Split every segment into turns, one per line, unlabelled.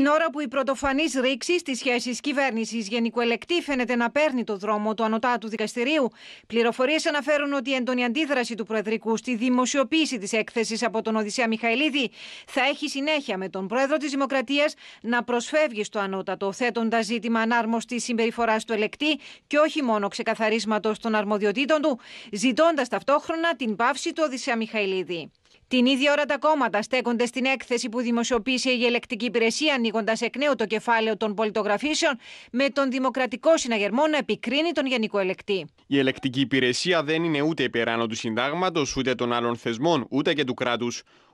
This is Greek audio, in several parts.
Την ώρα που η πρωτοφανής ρήξη στις σχέσεις κυβέρνησης Γενικού Ελεκτή φαίνεται να παίρνει το δρόμο του Ανωτάτου Δικαστηρίου, πληροφορίες αναφέρουν ότι η έντονη αντίδραση του Προεδρικού στη δημοσιοποίηση της έκθεσης από τον Οδυσσέα Μιχαηλίδη θα έχει συνέχεια με τον Πρόεδρο της Δημοκρατίας να προσφεύγει στο Ανώτατο, θέτοντα ζήτημα ανάρμοστη συμπεριφορά του Ελεκτή και όχι μόνο ξεκαθαρίσματος των αρμοδιοτήτων του, ζητώντας ταυτόχρονα την πάυση του Οδυσσέα Μιχαηλίδη. Την ίδια ώρα τα κόμματα στέκονται στην έκθεση που δημοσιοποίησε η Ελεκτική Υπηρεσία, ανοίγοντας εκ νέου το κεφάλαιο των πολιτογραφήσεων, με τον Δημοκρατικό Συναγερμό να επικρίνει τον Γενικό Ελεκτή.
Η Ελεκτική Υπηρεσία δεν είναι ούτε υπεράνω του συντάγματος, ούτε των άλλων θεσμών, ούτε και του κράτους.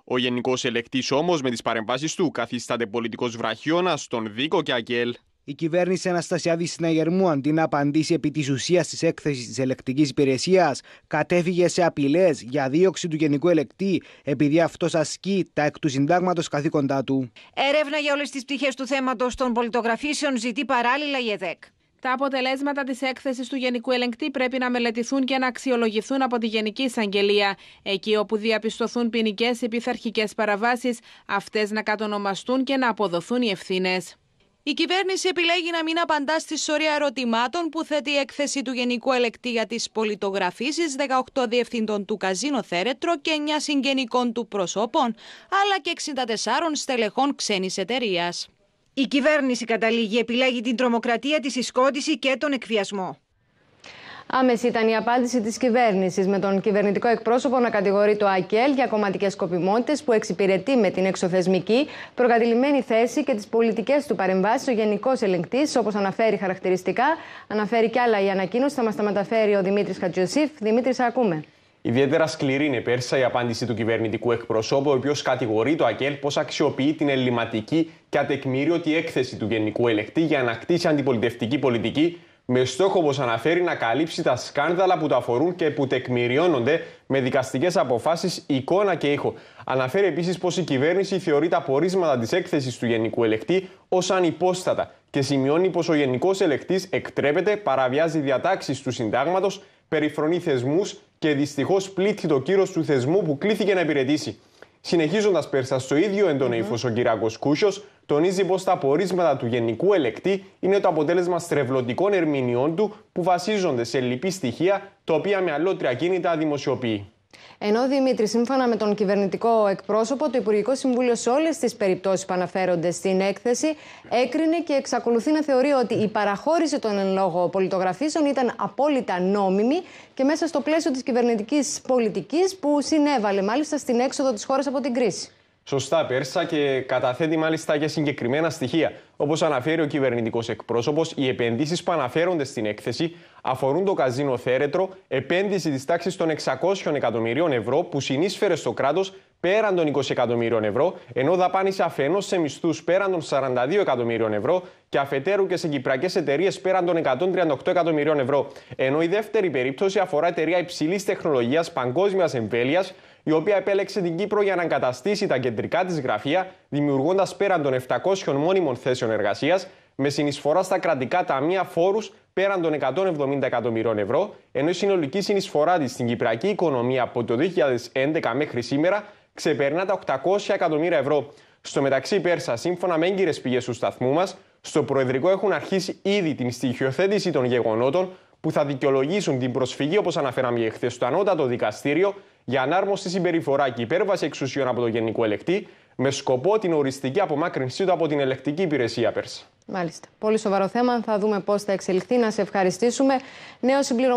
Ο Γενικός Ελεκτής όμως με τις παρεμβάσεις του καθίσταται πολιτικός βραχιώνα στον Δίκο και Αγγέλ.
Η κυβέρνηση Αναστασιάδη Συναγερμού, αντί να απαντήσει επί της ουσίας της έκθεσης της ελεκτικής υπηρεσίας, κατέφυγε σε απειλές για δίωξη του Γενικού Ελεκτή, επειδή αυτός ασκεί τα εκ του συντάγματος καθήκοντά του. Έρευνα για όλες τις πτυχές του θέματος των πολιτογραφήσεων ζητεί παράλληλα η ΕΔΕΚ. Τα αποτελέσματα της έκθεσης του Γενικού Ελεγκτή πρέπει να μελετηθούν και να αξιολογηθούν από τη Γενική Εισαγγελία. Εκεί όπου διαπιστωθούν ποινικές ή πειθαρχικέ παραβάσεις, αυτές να κατονομαστούν και να αποδοθούν οι ευθύνες. Η κυβέρνηση επιλέγει να μην απαντά στη σωρία ερωτημάτων που θέτει η έκθεση του Γενικού Ελεκτή για τις Πολιτογραφήσεις, 18 διευθυντών του Καζίνο Θέρετρο και 9 συγγενικών του προσώπων, αλλά και 64 στελεχών ξένης εταιρείας. Η κυβέρνηση καταλήγει επιλέγει την τρομοκρατία, τη συσκότηση και τον εκβιασμό.
Άμεση ήταν η απάντηση της κυβέρνησης, με τον κυβερνητικό εκπρόσωπο να κατηγορεί το ΑΚΕΛ για κομματικές σκοπιμότητες που εξυπηρετεί με την εξωθεσμική, προκατηλημένη θέση και τις πολιτικές του παρεμβάσεις ο Γενικός Ελεγκτής, όπως αναφέρει χαρακτηριστικά. Αναφέρει κι άλλα η ανακοίνωση, θα μας τα μεταφέρει ο Δημήτρης Χατζιωσήφ. Δημήτρη, ακούμε.
Ιδιαίτερα σκληρή είναι πέρσι η απάντηση του κυβερνητικού εκπροσώπου, ο οποίος κατηγορεί το ΑΚΕΛ πως αξιοποιεί την ελληματική και ατεκμήριωτη έκθεση του Γενικού Ελεκτή για να κτίσει αντιπολιτευτική πολιτική με στόχο, όπως αναφέρει, να καλύψει τα σκάνδαλα που τα αφορούν και που τεκμηριώνονται με δικαστικές αποφάσεις, εικόνα και ήχο. Αναφέρει επίσης πως η κυβέρνηση θεωρεί τα πορίσματα της έκθεσης του Γενικού Ελεκτή ως ανυπόστατα και σημειώνει πως ο Γενικός Ελεκτής εκτρέπεται, παραβιάζει διατάξεις του συντάγματος, περιφρονεί θεσμούς και δυστυχώς πλήττει το κύρος του θεσμού που κλήθηκε να υπηρετήσει. Συνεχίζοντας πέρσας στο ίδιο έντονο ο κ. Κούσιος τονίζει πως τα πορίσματα του γενικού ελεκτή είναι το αποτέλεσμα στρεβλωτικών ερμηνεών του που βασίζονται σε λυπή στοιχεία, τα οποία με αλότρια κίνητα δημοσιοποιεί.
Ενώ Δημήτρη, σύμφωνα με τον κυβερνητικό εκπρόσωπο, το Υπουργικό Συμβούλιο σε όλες τις περιπτώσεις που αναφέρονται στην έκθεση έκρινε και εξακολουθεί να θεωρεί ότι η παραχώρηση των εν λόγω πολιτογραφήσεων ήταν απόλυτα νόμιμη και μέσα στο πλαίσιο της κυβερνητικής πολιτικής που συνέβαλε μάλιστα στην έξοδο της χώρας από την κρίση
σωστά πέρσα και καταθέτει μάλιστα και συγκεκριμένα στοιχεία. Όπως αναφέρει ο κυβερνητικός εκπρόσωπος, οι επενδύσεις που αναφέρονται στην έκθεση αφορούν το καζίνο Θέρετρο, επένδυση της τάξης των 600 εκατομμυρίων ευρώ που συνείσφερε στο κράτος πέραν των 20 εκατομμύριων ευρώ, ενώ δαπάνησε αφενός σε μισθούς πέραν των 42 εκατομμύριων ευρώ και αφετέρου και σε κυπριακές εταιρείες πέραν των 138 εκατομμυρίων ευρώ. Ενώ η δεύτερη περίπτωση αφορά εταιρεία υψηλής τεχνολογίας παγκόσμιας εμβέλειας, η οποία επέλεξε την Κύπρο για να εγκαταστήσει τα κεντρικά της γραφεία, δημιουργώντας πέραν των 700 μόνιμων θέσεων εργασίας, με συνεισφορά στα κρατικά ταμεία φόρους πέραν των 170 εκατομμυρίων ευρώ, ενώ η συνολική συνεισφορά της στην κυπριακή οικονομία από το 2011 μέχρι σήμερα ξεπερνά τα 800 εκατομμύρια ευρώ. Στο μεταξύ, Πέρσα, σύμφωνα με έγκυρες πηγές του σταθμού μας, στο Προεδρικό έχουν αρχίσει ήδη την στοιχειοθέτηση των γεγονότων που θα δικαιολογήσουν την προσφυγή, όπως αναφέραμε και χθες, στο Ανώτατο Δικαστήριο για ανάρμοστη συμπεριφορά και υπέρβαση εξουσιών από το Γενικό Ελεκτή, με σκοπό την οριστική απομάκρυνσή του από την ελεκτική υπηρεσία Πέρσα.
Μάλιστα. Πολύ σοβαρό θέμα. Θα δούμε πώς θα εξελιχθεί. Να σε ευχαριστήσουμε. Νέο συμπληρωμα...